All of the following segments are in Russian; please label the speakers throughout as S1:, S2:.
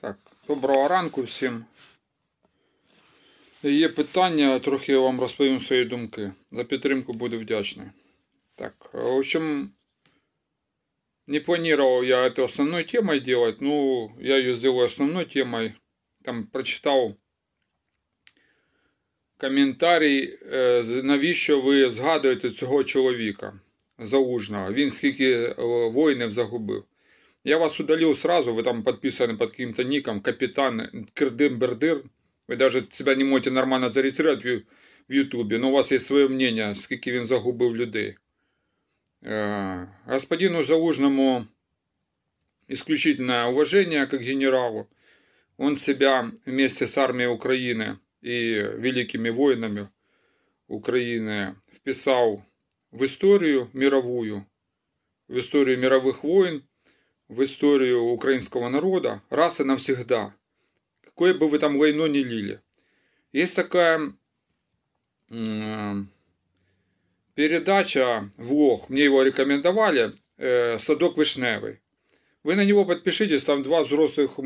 S1: Так, Доброго ранку всім. Є питання, трохи я вам розповім свої думки. За підтримку буду вдячний. Так, е, в общем, не планировал я это основной темой делать, но ну, я ее сделаю основной темой. Там прочитав комментарий, е, навіщо ви згадуєте цього чоловіка залужного. Він скільки е, воїнів загубив. Я вас удалил сразу, вы там подписаны под каким-то ником, капитан Кирдым-Бердыр. Вы даже себя не можете нормально зарегистрировать в Ютубі, но у вас есть свое мнение, сколько він загубил людей. Э, господину Залужному исключительное уважение как генералу. Он себя вместе с армией Украины и великими воинами Украины вписал в историю мировую, в историю мировых войн, в историю украинского народа раз и навсегда. Какое бы вы там лайно не лили. Есть такая э, передача, влог, мне его рекомендовали, э, «Садок вишневый». Вы на него подпишитесь, там два взрослых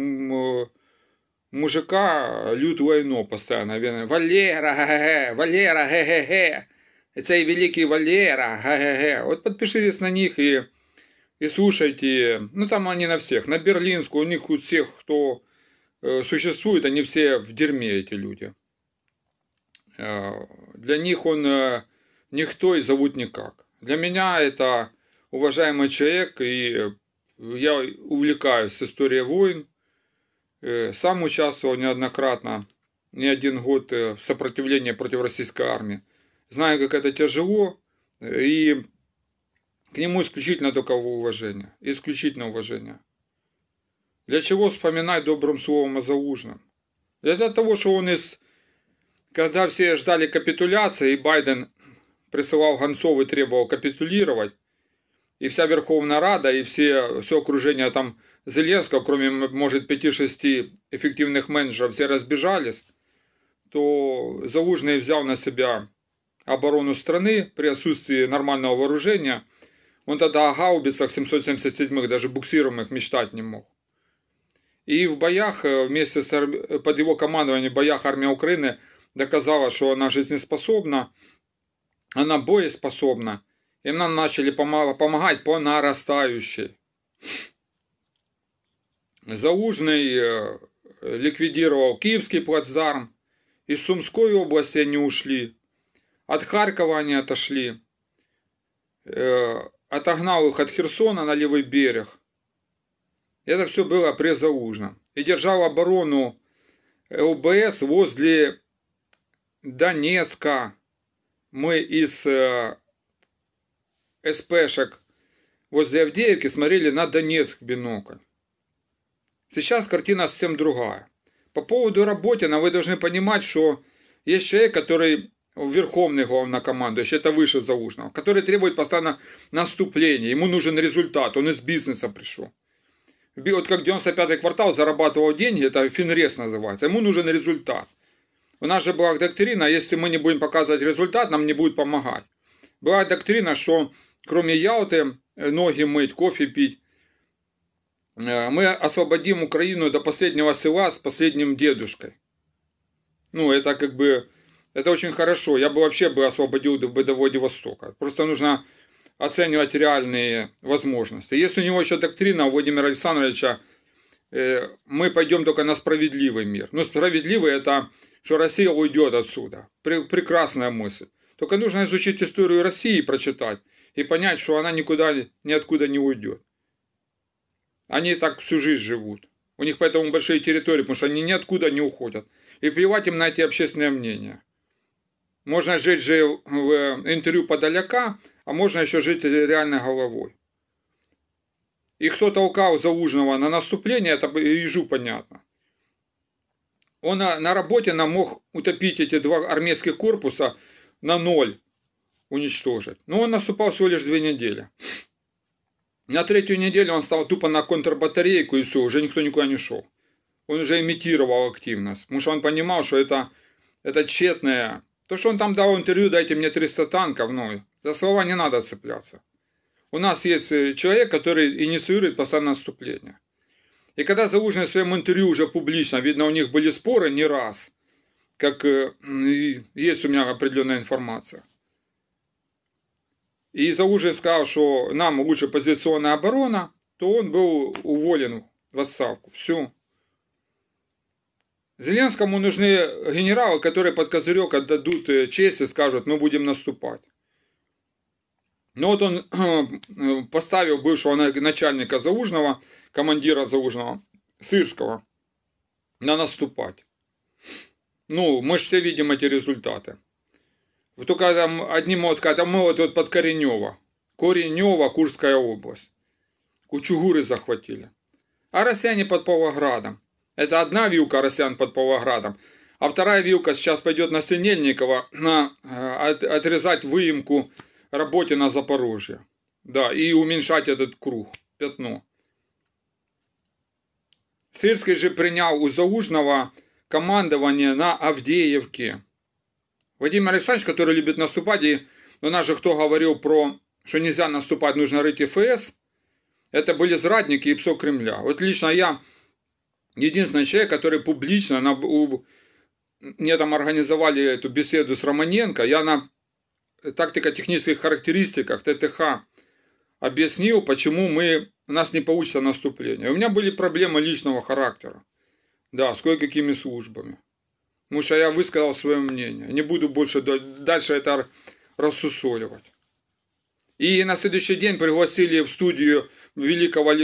S1: мужика лют лайно постоянно Він Валера, ге-ге, Валера, ге-ге-ге. Цей великий Валера, ге-ге-ге. От підпишитесь на них і и слушайте, ну там они на всех, на Берлинскую, у них у всех, кто э, существует, они все в дерьме, эти люди. Э, для них он э, никто и зовут никак. Для меня это уважаемый человек, и э, я увлекаюсь историей войн, э, сам участвовал неоднократно, не один год э, в сопротивлении против российской армии. Знаю, как это тяжело, и к нему исключительно только уважение. Исключительно уважения. Для чего вспоминать добрым словом о Заужном? Для того, что он из... Когда все ждали капитуляции, и Байден присылал Гонцов и требовал капитулировать, и вся Верховная Рада, и все, все окружение там Зеленского, кроме, может, пяти-шести эффективных менеджеров, все разбежались, то Заужный взял на себя оборону страны при отсутствии нормального вооружения – он тогда о хаубицах 777-х, даже буксируемых, мечтать не мог. И в боях э, вместе с, под его командованием в боях армия Украины доказала, что она жизнеспособна, она боеспособна. И нам начали помогать по нарастающей. Заужный э, ликвидировал Киевский плацдарм. Из Сумской области они ушли. От Харькова они отошли. Э, отогнал их от Херсона на левый берег. Это все было през И держал оборону ЛБС э, возле Донецка. Мы из э, СПшек возле Авдеевки смотрели на Донецк бинокль. Сейчас картина совсем другая. По поводу работы, но вы должны понимать, что есть человек, который верховный главнокомандующий, это выше Заужного, который требует постоянно наступления, ему нужен результат, он из бизнеса пришел. Вот как 95-й квартал зарабатывал деньги, это Финрес называется, ему нужен результат. У нас же была доктрина, если мы не будем показывать результат, нам не будет помогать. Была доктрина, что кроме Ялты, э, ноги мыть, кофе пить, э, мы освободим Украину до последнего села с последним дедушкой. Ну, это как бы это очень хорошо. Я бы вообще бы освободил бы до Владивостока. Просто нужно оценивать реальные возможности. Если у него еще доктрина у Владимира Александровича, э, мы пойдем только на справедливый мир. Но ну, справедливый это, что Россия уйдет отсюда. прекрасная мысль. Только нужно изучить историю России, прочитать и понять, что она никуда, ниоткуда не уйдет. Они так всю жизнь живут. У них поэтому большие территории, потому что они ниоткуда не уходят. И плевать им на эти общественные мнения. Можна жити же в інтерв'ю подаляка, а можна ще жити реально головою. И кто толкал Заужного на наступление, это ежу понятно. Он на, на работе нам мог утопить эти два армейских корпуса на ноль, уничтожить. Но он наступал всего лишь две недели. На третью неделю он стал тупо на контрбатарейку и все, уже никто никуда не шел. Он уже имитировал активность, потому что он понимал, что это, это тщетное то, что он там дал интервью, дайте мне 300 танков, ну, за слова не надо цепляться. У нас есть э, человек, который инициирует постоянное наступление. И когда Залужный в своем интервью уже публично, видно, у них были споры не раз, как э, есть у меня определенная информация. И Залужный сказал, что нам лучше позиционная оборона, то он был уволен в отставку. Все. Зеленскому нужны генералы, которые под козырек отдадут э, честь и скажут, мы будем наступать. Ну вот он э, поставил бывшего начальника Заужного, командира Заужного, Сырского, на наступать. Ну, мы же все видим эти результаты. Только там одни могут сказать, а мы вот, вот под Коренева. Коренева, Курская область. Кучугуры захватили. А россияне под Павлоградом. Это одна вилка россиян под Павлоградом. А вторая вилка сейчас пойдет на Синельникова, на, э, от, отрезать выемку работе на Запорожье. Да, и уменьшать этот круг, пятно. Сырский же принял у Заужного командование на Авдеевке. Вадим Александрович, который любит наступать, и у нас же кто говорил про, что нельзя наступать, нужно рыть ФС, это были зрадники и псо Кремля. Вот лично я единственный человек, который публично, она, у, мне там организовали эту беседу с Романенко, я на тактико-технических характеристиках ТТХ объяснил, почему мы, у нас не получится наступление. У меня были проблемы личного характера, да, с кое-какими службами. Потому что я высказал свое мнение. Не буду больше дальше это рассусоливать. И на следующий день пригласили в студию великого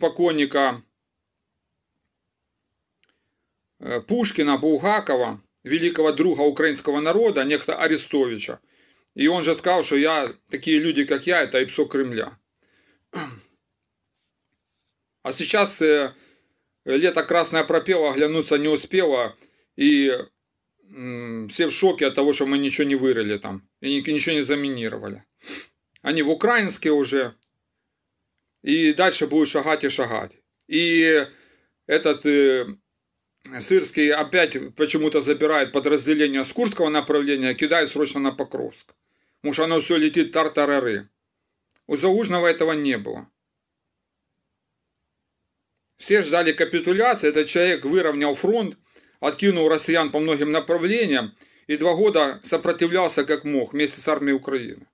S1: покойника Э, Пушкина Булгакова, великого друга украинского народа, некто Арестовича. И он же сказал, что я, такие люди, как я, это ипсо Кремля. А сейчас э, лето красное пропело, глянуться не успела, и все в шоке от того, что мы ничего не вырыли там, и ничего не заминировали. Они в украинске уже, и дальше будут шагать и шагать. И этот э, Сырский опять почему-то забирает подразделение с Курского направления, кидает срочно на Покровск. Уж оно все летит тартарары. У Заужного этого не было. Все ждали капитуляции, этот человек выровнял фронт, откинул россиян по многим направлениям и два года сопротивлялся как мог вместе с армией Украины.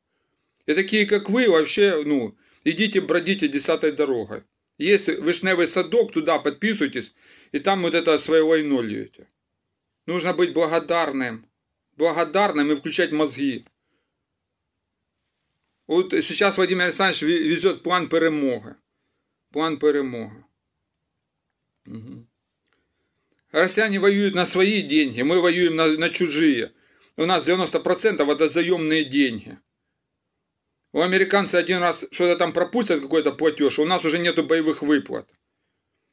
S1: И такие, как вы, вообще, ну, идите бродите десятой дорогой. Есть вишневый садок, туда подписывайтесь, и там вот это своего инолиете. Нужно быть благодарным, благодарным и включать мозги. Вот сейчас Владимир Александрович везет план перемоги. План перемоги. Угу. Россияне воюют на свои деньги, мы воюем на, на чужие. У нас 90% это заемные деньги. У американцев один раз что-то там пропустят, какой-то платеж, у нас уже нету боевых выплат.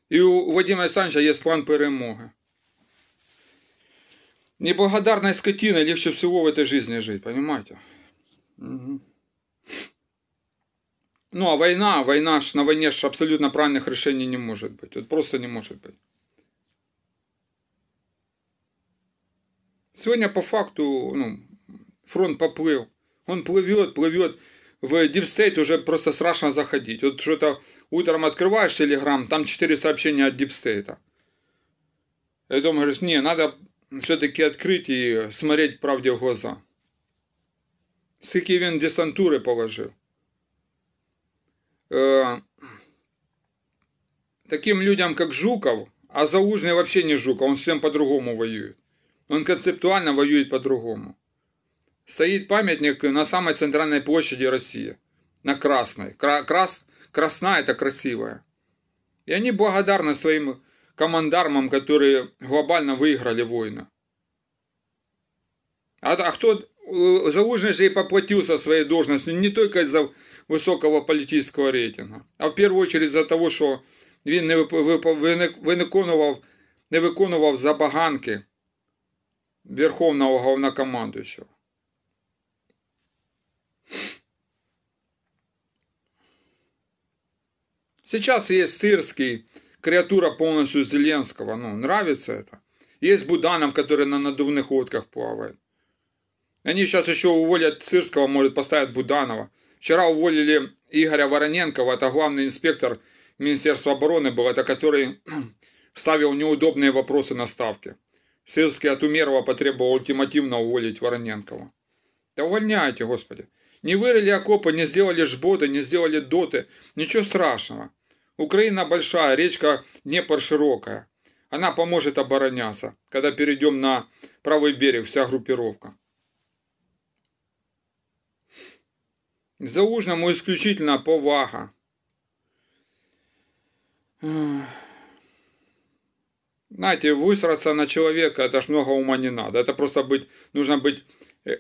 S1: І у Вадима Ісанча є план перемоги. Неблагодарной скотина, легче всего в этой жизни жить, понимаете? Угу. Ну а война, война ж на войне ж абсолютно правильных решений не может быть. Вот просто не может быть. Сегодня по факту ну, фронт поплыл. Он плывет, плывет. В deep state уже просто страшно заходить. Вот что-то Утром открываешь Телеграм, там 4 сообщения от дипстейта. И потом говоришь, не, надо все-таки открыть и смотреть правде в глаза. Скільки він десантури положив. Э, таким людям, как Жуков, а Заужный вообще не Жуков, он всем по-другому воюет. Он концептуально воюет по-другому. Стоит памятник на самой центральной площади России. На Красной. Кра крас красна – это красивая. И они благодарны своим командармам, которые глобально выиграли войну. А, а кто э, Залужный же и поплатился своей должностью не только из-за высокого политического рейтинга, а в первую очередь за того, что э, он не, виконував, не виконував забаганки Верховного Главнокомандующего. Сейчас есть Сырский, креатура полностью Зеленского, ну, нравится это. Есть Буданов, который на надувных лодках плавает. Они сейчас еще уволят Сырского, может, поставят Буданова. Вчера уволили Игоря Вороненкова, это главный инспектор Министерства обороны был, это который ставил неудобные вопросы на ставке. Сырский от Умерова потребовал ультимативно уволить Вороненкова. Да увольняйте, господи. Не вырыли окопы, не сделали жботы, не сделали доты. Ничего страшного. Украина большая, речка Днепр широкая. Она поможет обороняться, когда перейдем на правый берег вся группировка. За ужином исключительно повага. Знаете, высраться на человека, это ж много ума не надо. Это просто быть, нужно быть э,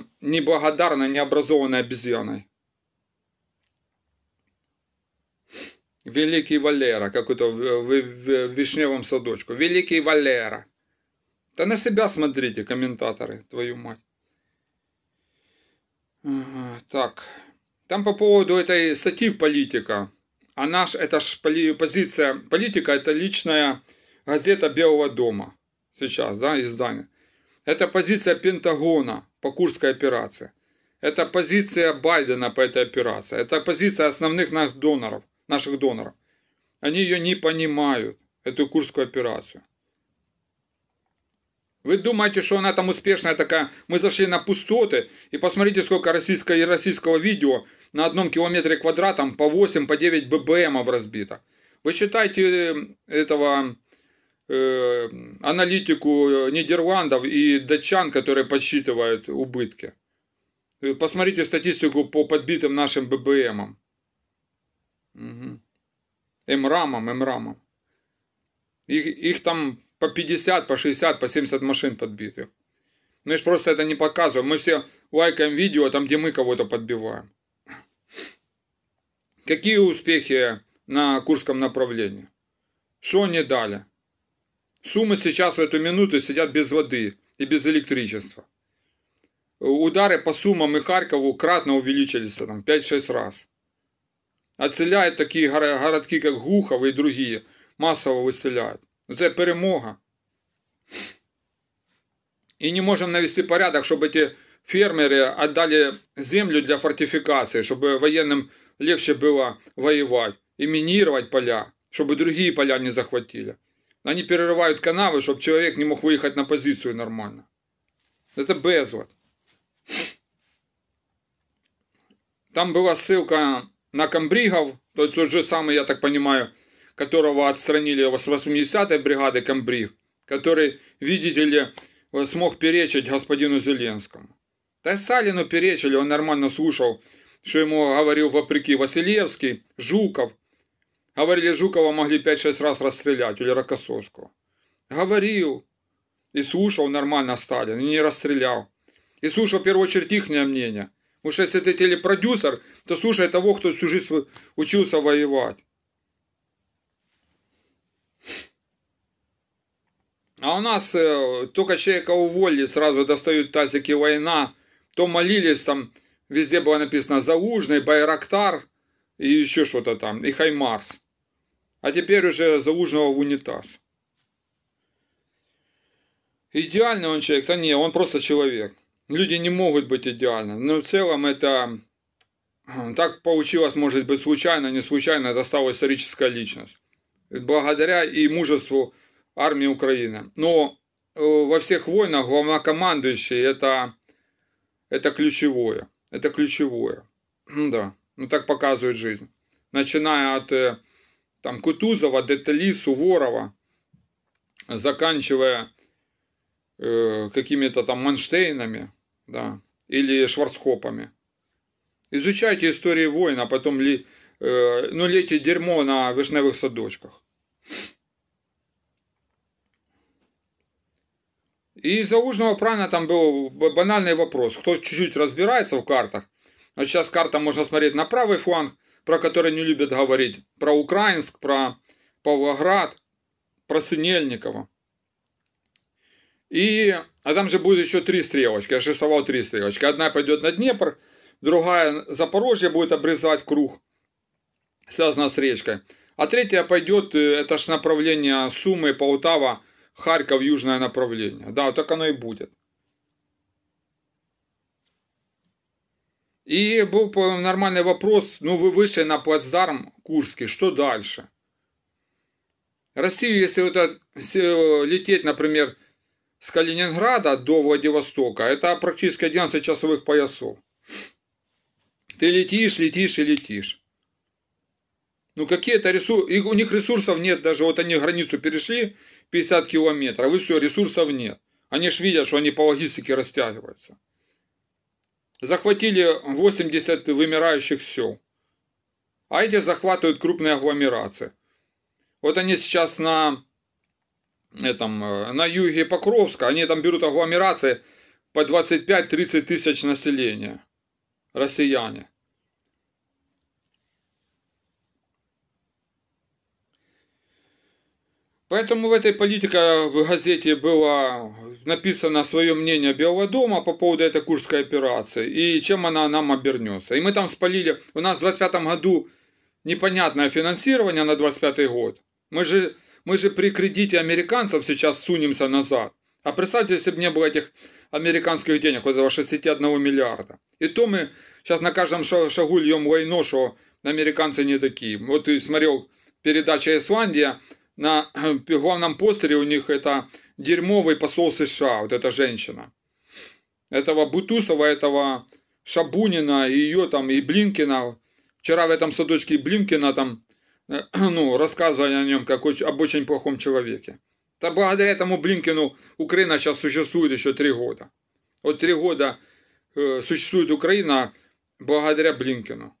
S1: неблагодарной, необразованной обезьяной. Великий Валера, как это в, в, в вишневом садочку. Великий Валера. Да на себя смотрите, комментаторы, твою мать. Так, там по поводу этой статьи политика. А наш, это ж позиция, политика это личная газета Белого дома. Сейчас, да, издание. Это позиция Пентагона по Курской операции. Это позиция Байдена по этой операции. Это позиция основных наших доноров наших доноров. Они ее не понимают, эту курскую операцию. Вы думаете, что она там успешная такая? Мы зашли на пустоты, и посмотрите, сколько российского и российского видео на одном километре квадратом по 8, по 9 ББМов разбито. Вы читаете э, этого э, аналитику э, Нидерландов и датчан, которые подсчитывают убытки. Э, посмотрите статистику по подбитым нашим ББМам. Угу. Эмрамом, эмрамом. Их, их там по 50, по 60, по 70 машин подбитых. Мы ну, же просто это не показываем. Мы все лайкаем видео там, где мы кого-то подбиваем. Какие успехи на курском направлении? Что они дали? Сумы сейчас в эту минуту сидят без воды и без электричества. Удары по Сумам и Харькову кратно увеличились там 5-6 раз. Отселяють такі городки, як Гухов і другі, масово виселяють. Ну, це перемога. І не можемо навести порядок, щоб ці фермери віддали землю для фортифікації, щоб воєнним легше було воювати і мінірувати поля, щоб другі поля не захватили. Они перерывают канавы, чтобы человек не мог выехать на позицию нормально. Это безлад. Там была ссылка на комбригов, то есть тот же самый, я так понимаю, которого отстранили с 80-й бригады комбриг, который, видите ли, смог перечить господину Зеленскому. Да Салину перечили, он нормально слушал, что ему говорил вопреки Васильевский, Жуков. Говорили, Жукова могли 5-6 раз расстрелять, или Рокоссовского. Говорил и слушал нормально Сталин, и не расстрелял. И слушал, в первую очередь, их мнение. Потому что если ты телепродюсер, то слушай того, кто всю жизнь учился воевать. А у нас э, только человека уволили, сразу достают тазики война. То молились, там везде было написано Залужный, Байрактар и еще что-то там, и Хаймарс. А теперь уже Залужного в унитаз. Идеальный он человек? Да не, он просто человек. Люди не могут быть идеальны. Но в целом это так получилось, может быть, случайно, не случайно, это стала историческая личность. Благодаря и мужеству армии Украины. Но э, во всех войнах главнокомандующий это, это ключевое. Это ключевое. Да, ну так показывает жизнь. Начиная от э, там, Кутузова, Детали, Суворова, заканчивая э, какими-то там Манштейнами, да, или Шварцкопами. Изучайте истории войн, а потом ли, э, ну, лейте дерьмо на вишневых садочках. И из-за Ужного Прана там был банальный вопрос. Кто чуть-чуть разбирается в картах, вот а сейчас карта можно смотреть на правый фланг, про который не любят говорить, про Украинск, про Павлоград, про Синельникова. И, а там же будет еще три стрелочки. Я же три стрелочки. Одна пойдет на Днепр, другая Запорожье будет обрезать круг, связано с речкой. А третья пойдет, э, это же направление Сумы, Полтава, Харьков, южное направление. Да, так оно и будет. И был нормальный вопрос, ну вы вышли на плацдарм Курский, что дальше? Россию, если вот это, э, лететь, например, с Калининграда до Владивостока, это практически 11 часовых поясов. Ты летишь, летишь и летишь. Ну какие-то ресурсы, у них ресурсов нет, даже вот они границу перешли, 50 километров, и все, ресурсов нет. Они же видят, что они по логистике растягиваются. Захватили 80 вымирающих сел. А эти захватывают крупные агломерации. Вот они сейчас на, этом, э, на юге Покровска, они там берут агломерации по 25-30 тысяч населения россияне. Поэтому в этой политике в газете было написано свое мнение Белого дома по поводу этой курской операции и чем она нам обернется. И мы там спалили, у нас в 25 году непонятное финансирование на 25 год. Мы же, мы же при кредите американцев сейчас сунемся назад. А представьте, если бы не было этих американских денег, вот этого 61 миллиарда. И то мы сейчас на каждом шагу льем войну, что американцы не такие. Вот ты смотрел передача «Исландия», на главном постере у них это дерьмовый посол США, вот эта женщина. Этого Бутусова, этого Шабунина, и ее там, и Блинкина. Вчера в этом садочке Блинкина там, ну, рассказывали о нем, как об очень плохом человеке. Да благодаря этому Блинкину Украина сейчас существует еще три года. Вот три года существует Украина благодаря Блинкину.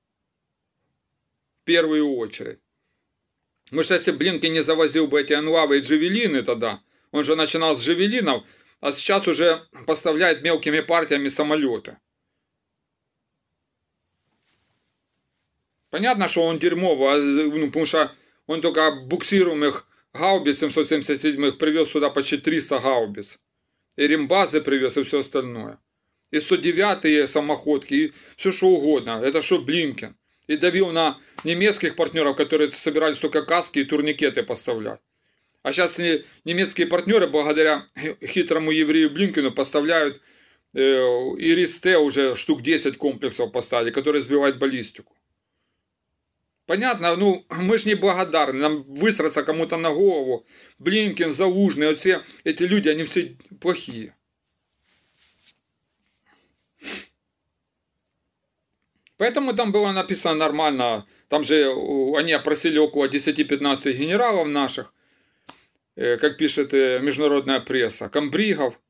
S1: В первую очередь. Потому что если Блинкин не завозил бы эти анлавы и джевелины тогда, он же начинал с джевелинов, а сейчас уже поставляет мелкими партиями самолеты. Понятно, что он дерьмово, а ну, потому что он только буксируемых Гаубиц 777 привез сюда почти 300 гаубиц. И рембазы привез, и все остальное. И 109-е самоходки, и все что угодно. Это что Блинкин. И давил на немецких партнеров, которые собирались только каски и турникеты поставлять. А сейчас немецкие партнеры, благодаря хитрому еврею Блинкину, поставляют э, и Ристе уже штук 10 комплексов поставили, которые сбивают баллистику. Понятно, ну мы ж не благодарны, нам высраться кому-то на голову. Блинкин, Заужный, вот все эти люди, они все плохие. Поэтому там было написано нормально, там же они опросили около 10-15 генералов наших, э, как пишет э, международная пресса, комбригов.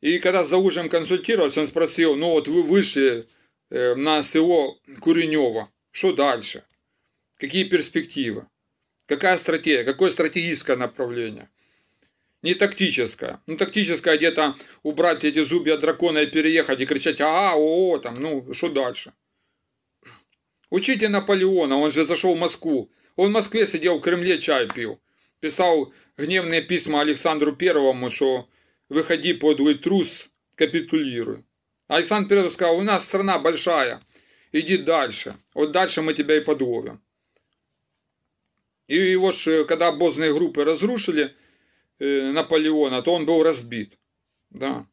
S1: И когда за ужин консультировался, он спросил, ну вот вы вышли э, на село Куренева, что дальше? Какие перспективы? Какая стратегия? Какое стратегическое направление? Не тактическое. Ну, тактическое где-то убрать эти зубья дракона и переехать и кричать «А, о, о там, ну, что дальше?» Учите Наполеона, он же зашел в Москву. Он в Москве сидел в Кремле, чай пил. Писал гневные письма Александру Первому, что «Выходи, подлый трус, капитулируй». Александр Первый сказал, у нас страна большая, иди дальше. Вот дальше мы тебя и подловим. И его ж, когда обозные группы разрушили э, Наполеона, то он был разбит. Да.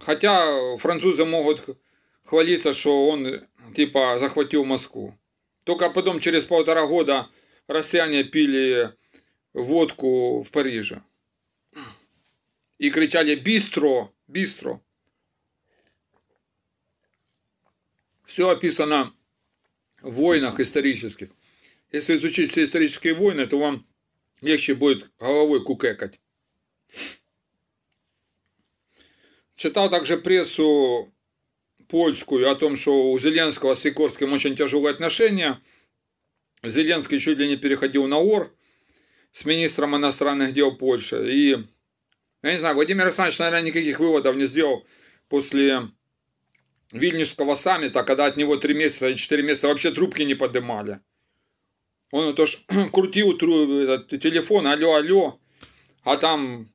S1: Хотя французы могут хвалиться, что он типа захватил Москву. Только потом через полтора года россияне пили водку в Париже. И кричали «Бистро! Бистро!» Все описано в войнах исторических. Если изучить все исторические войны, то вам легче будет головой кукекать. Читал также прессу польскую о том, что у Зеленского с Сикорским очень тяжелые отношения. Зеленский чуть ли не переходил на ОР с министром иностранных дел Польши. И, я не знаю, Владимир Александрович, наверное, никаких выводов не сделал после Вильнюсского саммита, когда от него три месяца и четыре месяца вообще трубки не поднимали. Он то ж крутил этот телефон, алло, алло, а там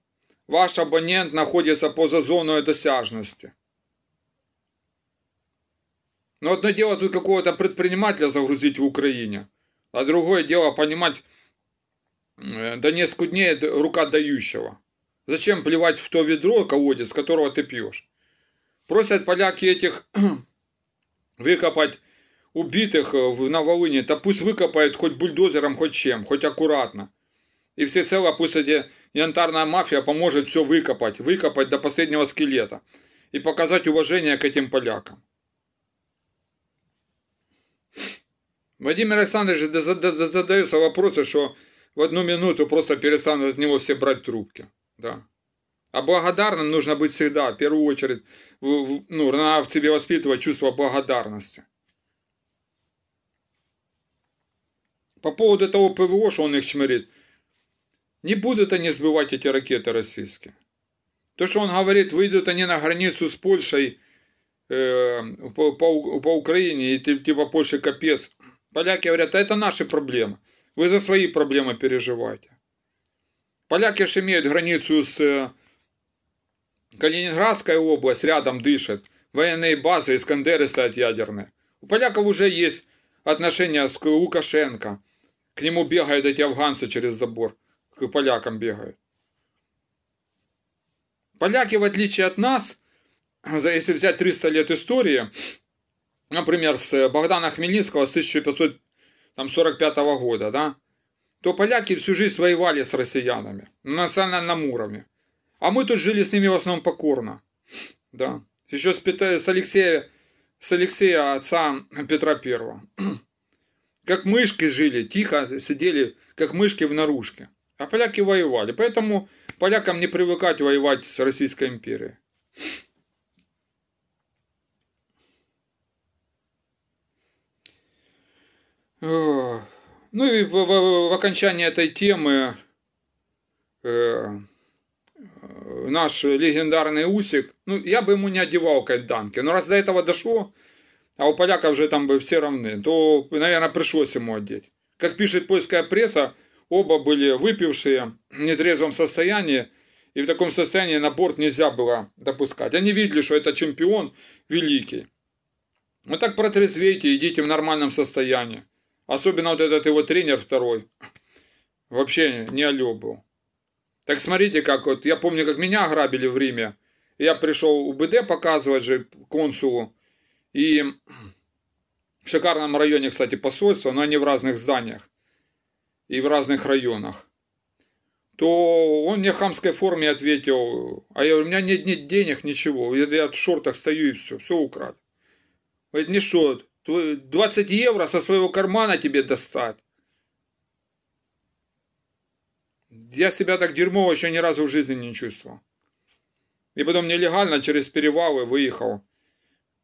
S1: ваш абонент находится поза зоной досяжности. Но ну, одно дело тут какого-то предпринимателя загрузить в Украине, а другое дело понимать э, да несколько дней рука дающего. Зачем плевать в то ведро, колодец, которого ты пьешь? Просят поляки этих выкопать убитых э, на Волыне, да пусть выкопают хоть бульдозером, хоть чем, хоть аккуратно. И все цело пусть эти янтарная мафия поможет все выкопать, выкопать до последнего скелета и показать уважение к этим полякам. Владимир Александрович задается вопросом, что в одну минуту просто перестанут от него все брать трубки. Да. А благодарным нужно быть всегда, в первую очередь, ну, надо в себе воспитывать чувство благодарности. По поводу того ПВО, что он их чмырит, не будут они сбивать эти ракеты российские. То, что он говорит, выйдут они на границу с Польшей э, по, по, по Украине, и типа Польши капец. Поляки говорят, а это наши проблемы. Вы за свои проблемы переживаете. Поляки же имеют границу с э, Калининградская область рядом дышит. Военные базы, Искандеры стоят ядерные. У поляков уже есть отношения с Лукашенко. К нему бегают эти афганцы через забор. К полякам бегают. Поляки, в отличие от нас, если взять 300 лет истории, например, с Богдана Хмельницкого с 1545 года, да, то поляки всю жизнь воевали с россиянами на национальном уровне. А мы тут жили с ними в основном покорно. Да. Еще с, Петра, с, Алексея, с Алексея, отца Петра Первого. Как мышки жили, тихо сидели, как мышки в наружке. А поляки воевали. Поэтому полякам не привыкать воевать с Российской империей. Э, ну и в, в, в окончании этой темы э, наш легендарный Усик, ну, я бы ему не одевал кайданки. Но раз до этого дошло, а у поляков же там бы все равны, то, наверное, пришлось ему одеть. Как пишет польская пресса, оба были выпившие, в нетрезвом состоянии, и в таком состоянии на борт нельзя было допускать. Они видели, что это чемпион великий. Вот так протрезвейте, идите в нормальном состоянии. Особенно вот этот его тренер второй. Вообще не алё был. Так смотрите, как вот, я помню, как меня ограбили в Риме. Я пришел БД показывать же консулу. И в шикарном районе, кстати, посольство, но они в разных зданиях и в разных районах. То он мне в хамской форме ответил, а я говорю, у меня нет, нет денег, ничего. Я, я в шортах стою и все, все украл. Говорит, не «Ну что, 20 евро со своего кармана тебе достать. я себя так дерьмово еще ни разу в жизни не чувствовал. И потом нелегально через перевалы выехал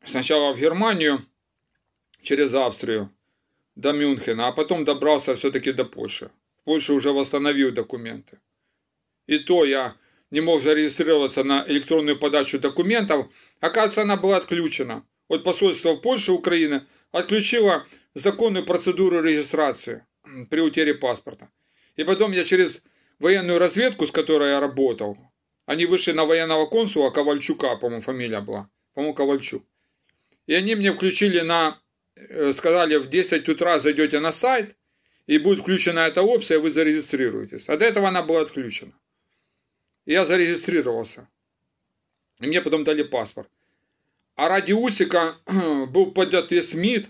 S1: сначала в Германию, через Австрию до Мюнхена, а потом добрался все-таки до Польши. В Польше уже восстановил документы. И то я не мог зарегистрироваться на электронную подачу документов. Оказывается, она была отключена. Вот посольство в Польше Украины отключило законную процедуру регистрации при утере паспорта. И потом я через военную разведку, с которой я работал. Они вышли на военного консула Ковальчука, по-моему, фамилия была. По-моему, Ковальчук. И они мне включили на... Э, сказали, в 10 утра зайдете на сайт, и будет включена эта опция, вы зарегистрируетесь. А до этого она была отключена. я зарегистрировался. И мне потом дали паспорт. А ради Усика был поднят весь МИД.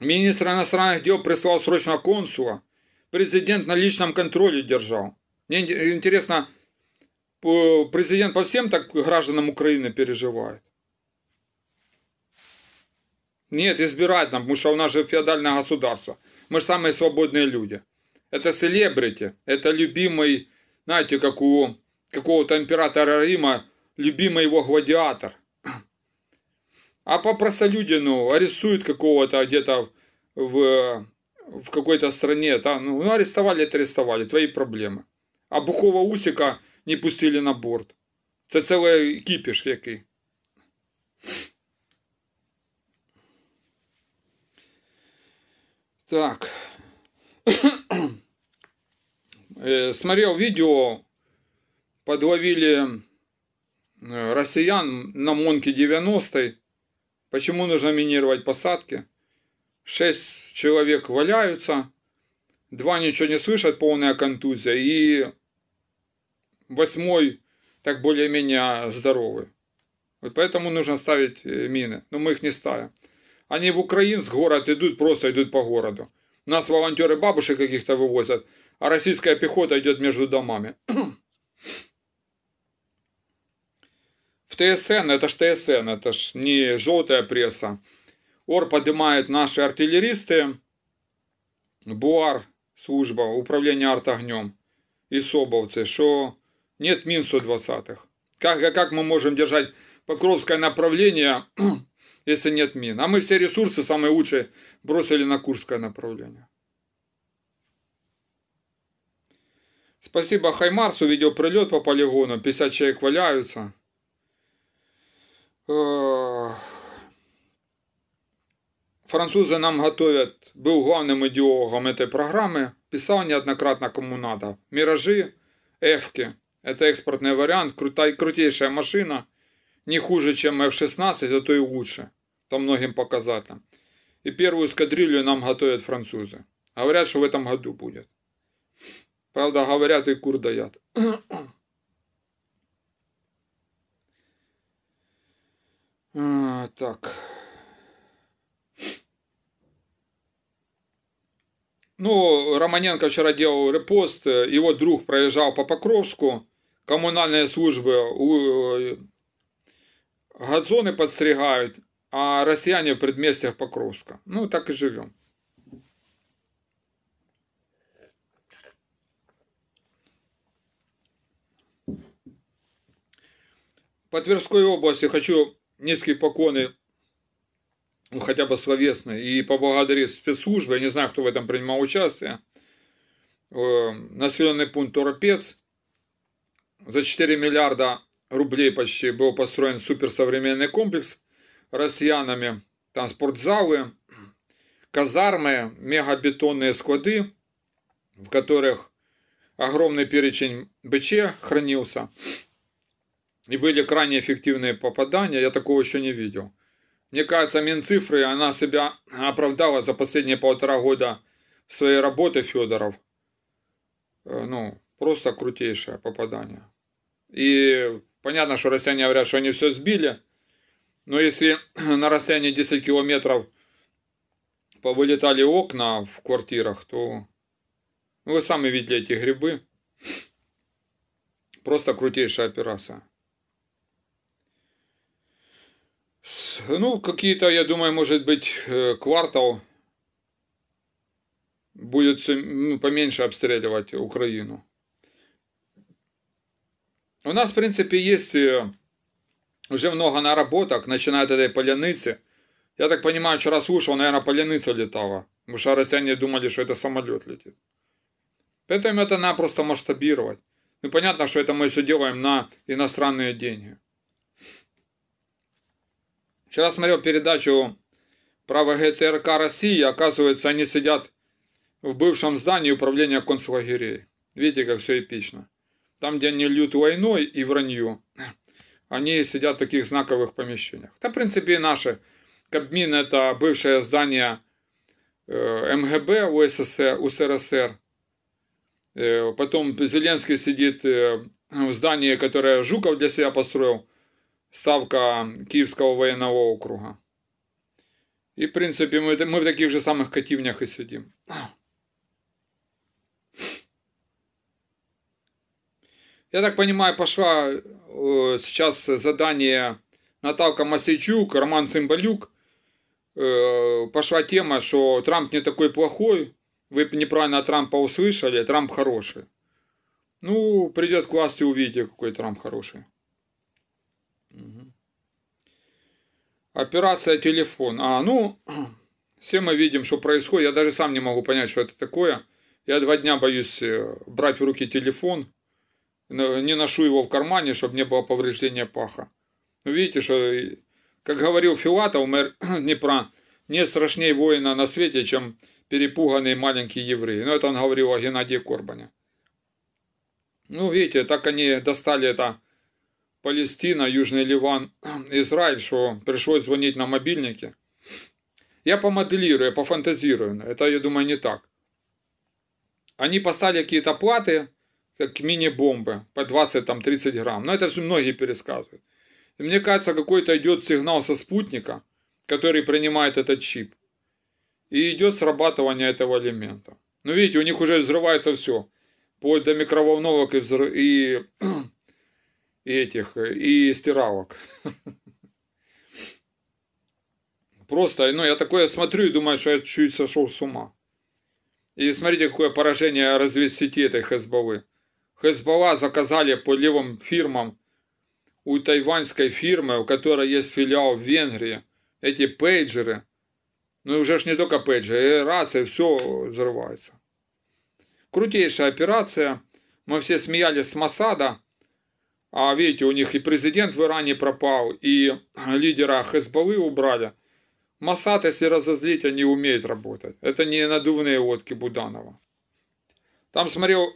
S1: Министр иностранных дел прислал срочно консула президент на личном контроле держал. Мне интересно, президент по всем так гражданам Украины переживает? Нет, избирать нам, потому что у нас же феодальное государство. Мы же самые свободные люди. Это селебрити, это любимый, знаете, как у какого-то императора Рима, любимый его гладиатор. А по просолюдину арестуют какого-то где-то в в какой-то стране, да, ну, ну арестовали, это арестовали, твои проблемы. А Бухова Усика не пустили на борт. Это целый кипиш який. Так. Э, смотрел видео, подловили э, россиян на Монке 90 Почему нужно минировать посадки? Шесть человек валяются, два ничего не слышат, полная контузия, и восьмой так более-менее здоровый. Вот поэтому нужно ставить э, мины, но мы их не ставим. Они в Украинск город идут, просто идут по городу. Нас волонтеры бабушек каких-то вывозят, а российская пехота идет между домами. В ТСН, это ж ТСН, это ж не желтая пресса. Ор поднимают наши артиллеристы, БУАР, служба управления артогнем и СОБовцы, что нет мин 120-х. Как, а как мы можем держать Покровское направление, если нет мин? А мы все ресурсы самые лучшие бросили на Курское направление. Спасибо Хаймарсу, видео прилет по полигону, 50 человек валяются. Французы нам готовят, был главным идеологом этой программы, писал неоднократно коммунатов. Миражи, эфки. Это экспортный вариант, крутая, крутейшая машина, не хуже, чем F-16, а то и лучше, по многим показателям. И первую эскадрилью нам готовят французы. Говорят, что в этом году будет. Правда, говорят и кур дают. так. Ну, Романенко вчера делал репост, э, его друг проезжал по Покровску, коммунальные службы э, газоны подстригают, а россияне в предместьях Покровска. Ну, так и живем. По Тверской области хочу низкие поклоны ну, хотя бы словесно, и поблагодарить спецслужбы, я не знаю, кто в этом принимал участие, э, населенный пункт Торопец, за 4 миллиарда рублей почти был построен суперсовременный комплекс россиянами, там спортзалы, казармы, мегабетонные склады, в которых огромный перечень БЧ хранился. И были крайне эффективные попадания, я такого еще не видел. Мне кажется, Минцифры, она себя оправдала за последние полтора года своей работы Федоров. Э, ну, просто крутейшее попадание. И понятно, что россияне говорят, что они все сбили. Но если на расстоянии 10 километров повылетали окна в квартирах, то ну, вы сами видели эти грибы. Просто крутейшая операция. Ну, какие-то, я думаю, может быть, э, квартал будет ну, поменьше обстреливать Украину. У нас, в принципе, есть э, уже много наработок, начиная от этой поляницы. Я так понимаю, вчера слушал, наверное, поляница летала. Потому что россияне думали, что это самолет летит. Поэтому это надо просто масштабировать. Ну, понятно, что это мы все делаем на иностранные деньги. Вчера смотрел передачу «Право ГТРК России». Оказывается, они сидят в бывшем здании управления концлагерей. Видите, как все эпично. Там, где они льют войной и вранью, они сидят в таких знаковых помещениях. Да, в принципе, и наши. Кабмин – это бывшее здание э, МГБ УССР, УСРСР. Э, потом Зеленский сидит э, в здании, которое Жуков для себя построил – Ставка Киевского военного округа. И, в принципе, мы, мы в таких же самых котивнях и сидим. Я так понимаю, пошла э, сейчас задание Наталка Масейчук, Роман Цымбалюк. Э, пошла тема, что Трамп не такой плохой. Вы неправильно Трампа услышали, Трамп хороший. Ну, придет к власти, увидите, какой Трамп хороший. Операция «Телефон». А, ну, все мы видим, что происходит. Я даже сам не могу понять, что это такое. Я два дня боюсь э, брать в руки телефон. Не ношу его в кармане, чтобы не было повреждения паха. Ну, видите, что, э, как говорил Филатов, мэр Днепра, не страшнее воина на свете, чем перепуганный маленький еврей. Но ну, это он говорил о Геннадии Корбане. Ну, видите, так они достали это Палестина, Южный Ливан, Израиль, что пришлось звонить на мобильнике. Я помоделирую, пофантазирую. Это, я думаю, не так. Они поставили какие-то платы, как мини-бомбы, по 20-30 грамм. Но это все многие пересказывают. И мне кажется, какой-то идет сигнал со спутника, который принимает этот чип. И идет срабатывание этого элемента. Ну, видите, у них уже взрывается все. Вплоть до микроволновок и, взрыв... и и этих, э, и стиралок. Просто, ну, я такое смотрю и думаю, что я чуть сошел с ума. И смотрите, какое поражение разведсети этой Хезболы. Хезбола заказали по левым фирмам у тайваньской фирмы, у которой есть филиал в Венгрии, эти пейджеры. Ну и уже ж не только пейджеры, и рации, все взрывается. Крутейшая операция. Мы все смеялись с Масада. А видите, у них и президент в Иране пропал, и лидера Хезболы убрали. Масад, если разозлить, они умеют работать. Это не надувные лодки Буданова. Там смотрел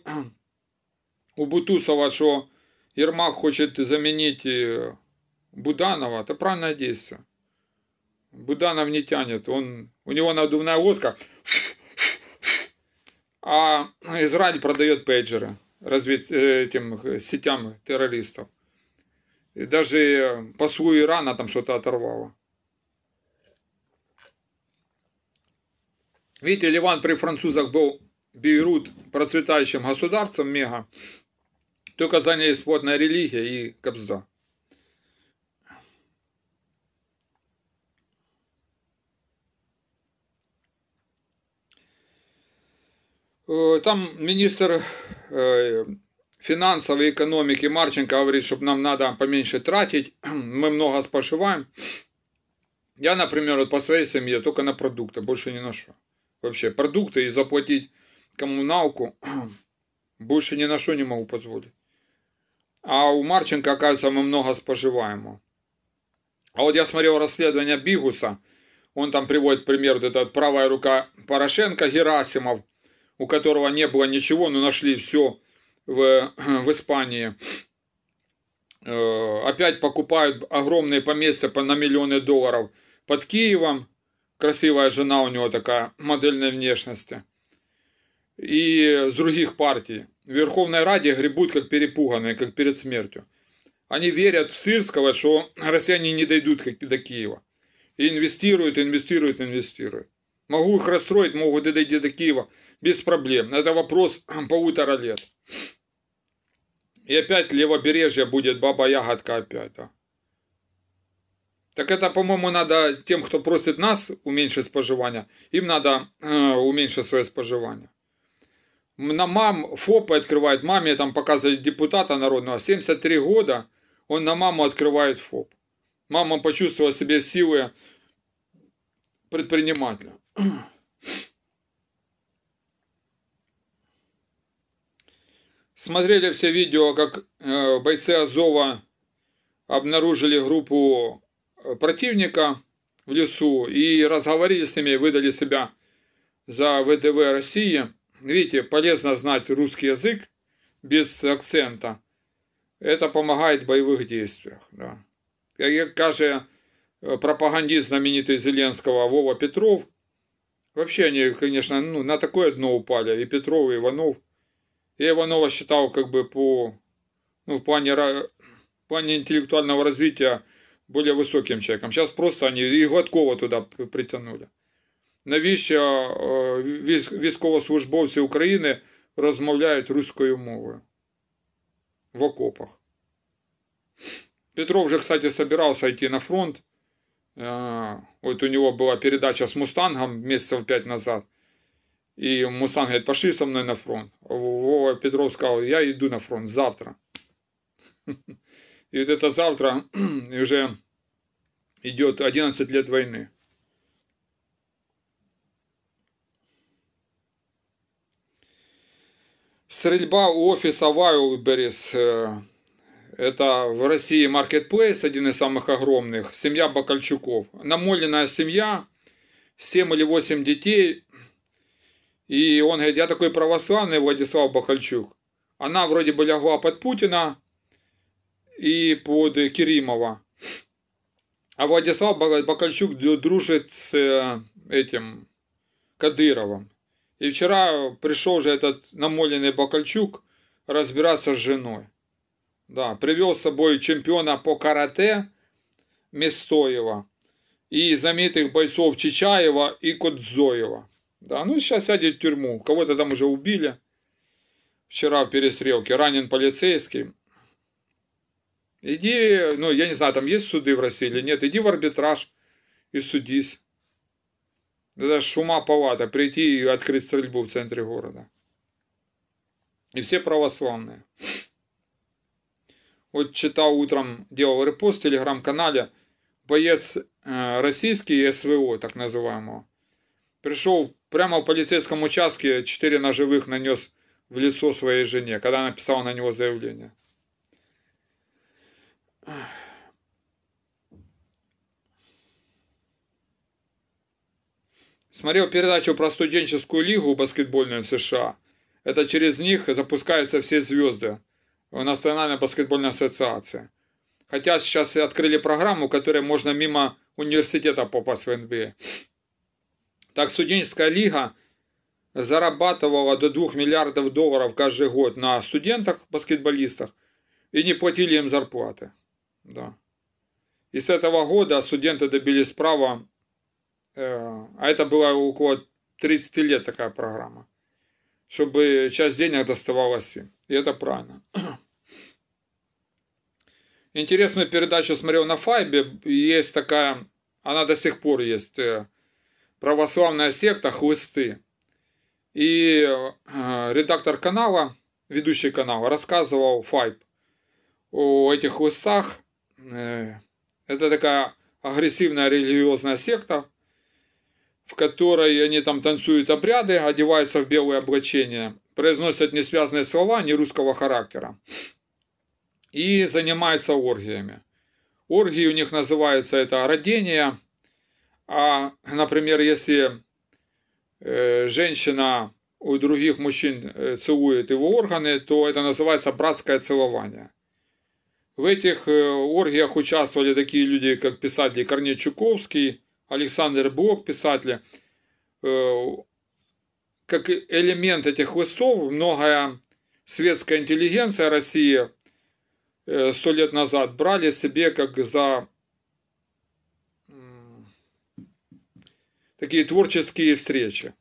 S1: у Бутусова, что Ермак хочет заменить э, Буданова. Это правильное действие. Буданов не тянет. Он, у него надувная лодка. А Израиль продает пейджеры развед... Э, этим э, сетям террористов. И даже э, послу Ирана там что-то оторвало. Видите, Ливан при французах был Бейрут процветающим государством мега, только занялись плотная религия и кобзда. Там министр финансовой экономики Марченко говорит, что нам надо поменьше тратить, мы много спошиваем. Я, например, вот по своей семье только на продукты, больше не ношу. Вообще, продукты и заплатить коммуналку больше ни на что не могу позволить. А у Марченко, оказывается, мы много споживаем. А вот я смотрел расследование Бигуса, он там приводит пример, вот эта правая рука Порошенко, Герасимов – у которого не было ничего, но нашли все в, в Испании. Э, опять покупают огромные поместья на миллионы долларов под Киевом. Красивая жена у него такая, модельной внешности. И с других партий. В Верховной Раде гребут как перепуганные, как перед смертью. Они верят в Сырского, что россияне не дойдут до Киева. И инвестируют, инвестируют, инвестируют. Могу их расстроить, могут дойти до Киева. Без проблем. Это вопрос полутора лет. И опять левобережье будет баба-ягодка опять. А. Так это, по-моему, надо тем, кто просит нас уменьшить споживание, им надо э, уменьшить свое споживание. На мам ФОПы открывает, маме там показывали депутата народного, 73 года, он на маму открывает ФОП. Мама почувствовала себе силы предпринимателя. Смотрели все видео, как э, бойцы Азова обнаружили группу э, противника в лесу и разговорили с ними, выдали себя за ВДВ России. Видите, полезно знать русский язык без акцента. Это помогает в боевых действиях. Да. Как каже пропагандист знаменитый Зеленского Вова Петров, вообще они, конечно, ну, на такое дно упали, и Петров, и Иванов – я Иванова считал как бы по, ну, в плане, в плане интеллектуального развития более высоким человеком. Сейчас просто они и Гладкова туда притянули. притягнули. Навіщо а, військовослужбовці Украины размовляют русскую мову в окопах? Петров же, кстати, собирался идти на фронт. А, вот у него была передача с Мустангом месяцев пять назад. И Мусан говорит, пошли со мной на фронт. Вова Петров сказал, я иду на фронт завтра. И вот это завтра уже идет 11 лет войны. Стрельба у офиса Wildberries, э, это в России маркетплейс, один из самых огромных, семья Бакальчуков. Намоленная семья, 7 или 8 детей, и он говорит, я такой православный, Владислав Бакальчук. Она вроде бы лягла под Путина и под Керимова. А Владислав Бакальчук дружит с э, этим Кадыровым. И вчера пришел же этот намоленный Бакальчук разбираться с женой. Да, привел с собой чемпиона по карате Местоева и знаменитых бойцов Чичаева и Кодзоева. Да, ну сейчас сядет в тюрьму. Кого-то там уже убили. Вчера в перестрелке. Ранен полицейский. Иди, ну я не знаю, там есть суды в России или нет. Иди в арбитраж и судись. Это шума палата. Прийти и открыть стрельбу в центре города. И все православные. Вот читал утром, делал репост в телеграм-канале. Боец э, российский СВО, так называемого Пришел прямо в полицейском участке, четыре ножевых нанес в лицо своей жене, когда написал на него заявление. Смотрел передачу про студенческую лигу баскетбольную в США. Это через них запускаются все звезды в Национальной баскетбольной ассоциации. Хотя сейчас и открыли программу, которой можно мимо университета попасть в НБА. Так студенческая лига зарабатывала до 2 миллиардов долларов каждый год на студентах-баскетболистах и не платили им зарплаты. Да. И с этого года студенты добились права, э, а это было около 30 лет такая программа, чтобы часть денег доставалась им. И это правильно. Интересную передачу смотрел на Файбе. Есть такая, она до сих пор есть, православная секта «Хлысты». И э, редактор канала, ведущий канала, рассказывал Файб о этих листах. Э, это такая агрессивная религиозная секта, в которой они там танцуют обряды, одеваются в белые облачения, произносят несвязные слова не русского характера и занимаются оргиями. Оргии у них называется это родение – а, например, если э, женщина у других мужчин э, целует его органы, то это называется братское целование. В этих э, оргиях участвовали такие люди, как писатель Корней Чуковский, Александр Бог, писатель. Как элемент этих листов многое светская интеллигенция России сто лет назад брали себе как за такие творческие встречи.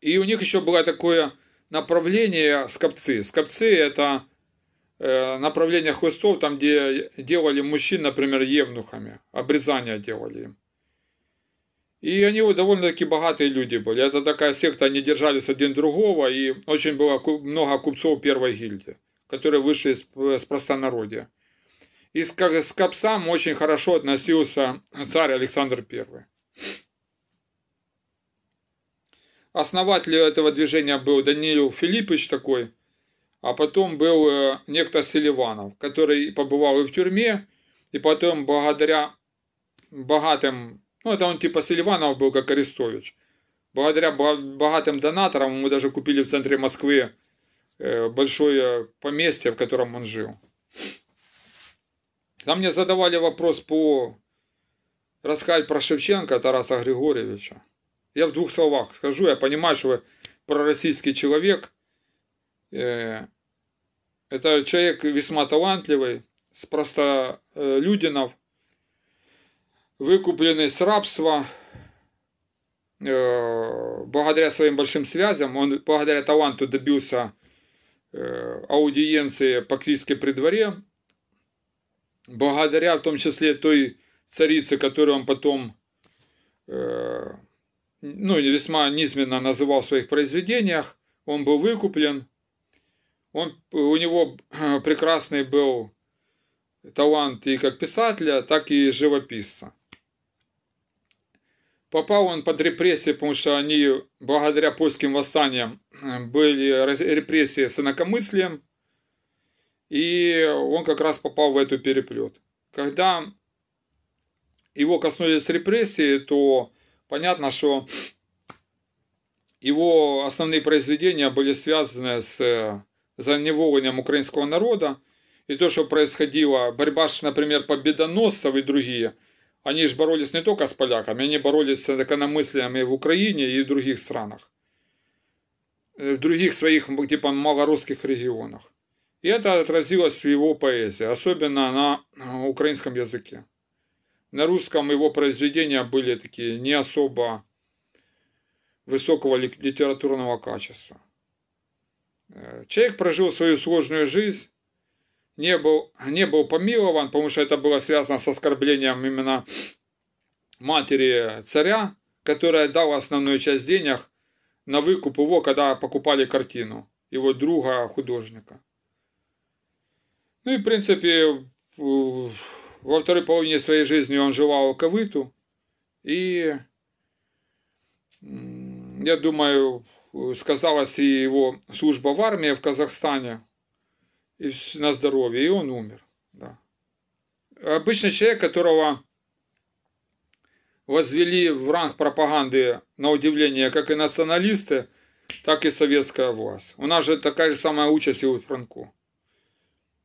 S1: И у них еще было такое направление скопцы. Скопцы – это э, направление хвостов там, где делали мужчин, например, евнухами, обрезания делали им. И они вот довольно-таки богатые люди были. Это такая секта, они держались один другого, и очень было много купцов первой гильдии, которые вышли из, из э, простонародья. И с, с копсам очень хорошо относился царь Александр Первый. Основатель этого движения был Даниил Филиппович такой, а потом был э, некто Селиванов, который побывал и в тюрьме, и потом благодаря богатым, ну это он типа Селиванов был, как Арестович, благодаря богатым донаторам мы даже купили в центре Москвы э, большое поместье, в котором он жил. Там мне задавали вопрос по рассказать про Шевченко Тараса Григорьевича. Я в двух словах скажу, я понимаю, что вы пророссийский человек. Э, это человек весьма талантливый, с простолюдинов, э, выкупленный с рабства, э, благодаря своим большим связям, он благодаря таланту добился аудиенции по Критской при дворе, благодаря в том числе той царица, которую он потом э, ну, весьма низменно называл в своих произведениях, он был выкуплен. Он, у него прекрасный был талант и как писателя, так и живописца. Попал он под репрессии, потому что они, благодаря польским восстаниям, были репрессии с инакомыслием, и он как раз попал в эту переплет. Когда его коснулись репрессии, то понятно, что его основные произведения были связаны с э, заневолением украинского народа. И то, что происходило, борьба, например, победоносцев и другие, они же боролись не только с поляками, они боролись с экономыслиями в Украине и в других странах. Э, в других своих, типа, малорусских регионах. И это отразилось в его поэзии, особенно на украинском языке. На русском его произведения были такие не особо высокого литературного качества. Э, человек прожил свою сложную жизнь, не был, не был помилован, потому что это было связано с оскорблением именно матери царя, которая дала основную часть денег на выкуп его, когда покупали картину его друга художника. Ну и в принципе во второй половине своей жизни он желал Ковыту. И, я думаю, сказалась и его служба в армии в Казахстане и на здоровье, и он умер. Да. Обычный человек, которого возвели в ранг пропаганды, на удивление, как и националисты, так и советская власть. У нас же такая же самая участь и у Франко.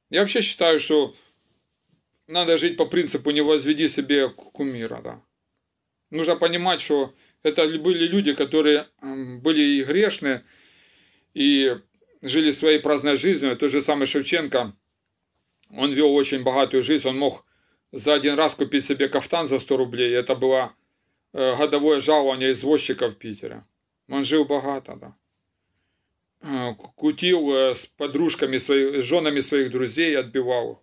S1: Я вообще считаю, что надо жить по принципу «не возведи себе кумира». Да. Нужно понимать, что это были люди, которые были и грешны, и жили своей праздной жизнью. Тот же самый Шевченко, он вел очень богатую жизнь, он мог за один раз купить себе кафтан за 100 рублей. Это было э, годовое жалование извозчика в Питере. Он жил богато, да э, кутил э, с подружками, с женами своих друзей, отбивал их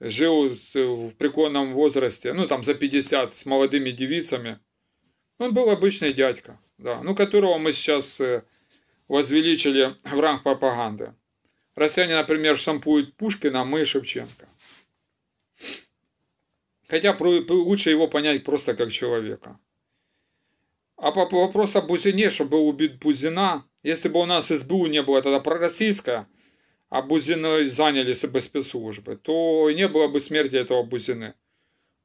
S1: жил э, в преклонном возрасте, ну там за 50, с молодыми девицами. Он был обычный дядька, да, ну которого мы сейчас э, возвеличили в ранг пропаганды. Россияне, например, шампуют Пушкина, мы Шевченко. Хотя лучше его понять просто как человека. А по вопросу о Бузине, чтобы был убит Бузина, если бы у нас СБУ не было тогда пророссийская, а Бузиной занялись бы спецслужбы, то не было бы смерти этого Бузины.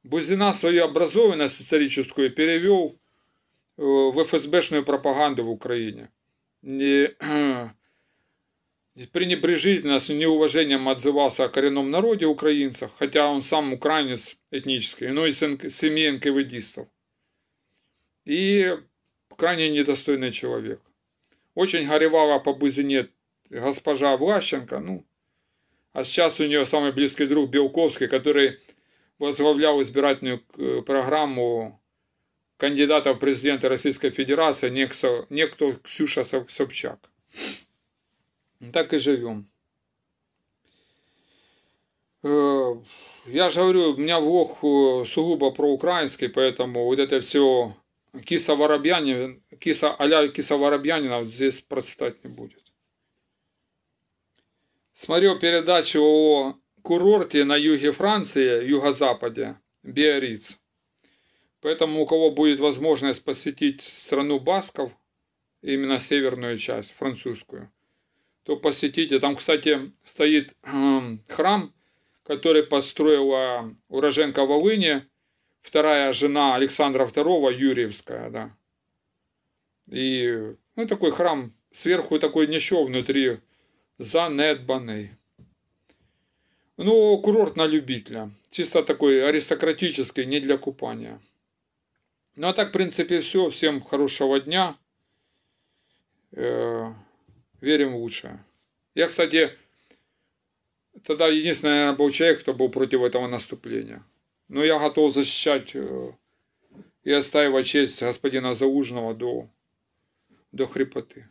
S1: Бузина свою образованность историческую перевел э, в ФСБшную пропаганду в Украине. И, э, пренебрежительно, с неуважением отзывался о коренном народе украинцев, хотя он сам украинец этнический, но и сын семьи НКВДистов. И крайне недостойный человек. Очень горевала по Бузине госпожа Влащенко, ну, а сейчас у нее самый близкий друг Белковский, который возглавлял избирательную э, программу кандидата в президенты Российской Федерации, некто, некто Ксюша Собчак. Ну, так и живем. Э, я же говорю, у меня влог э, сугубо проукраинский, поэтому вот это все киса воробьянин, киса, а-ля киса воробьянинов здесь процветать не будет. Смотрю передачу о курорте на юге Франции, юго-западе, Биориц. Поэтому у кого будет возможность посетить страну Басков, именно северную часть, французскую, то посетите. Там, кстати, стоит эм, храм, который построила уроженка Волыни, вторая жена Александра II, Юрьевская, да. И ну, такой храм, сверху такой ничего внутри, занедбаний. Ну, курорт на любителя. Чисто такой аристократический, не для купания. Ну, а так, в принципе, все. Всем хорошего дня. Э-э- верим в лучшее. Я, кстати, тогда единственный, наверное, был человек, кто был против этого наступления. Но я готов защищать э, и отстаивать честь господина Заужного до, до хрипоты.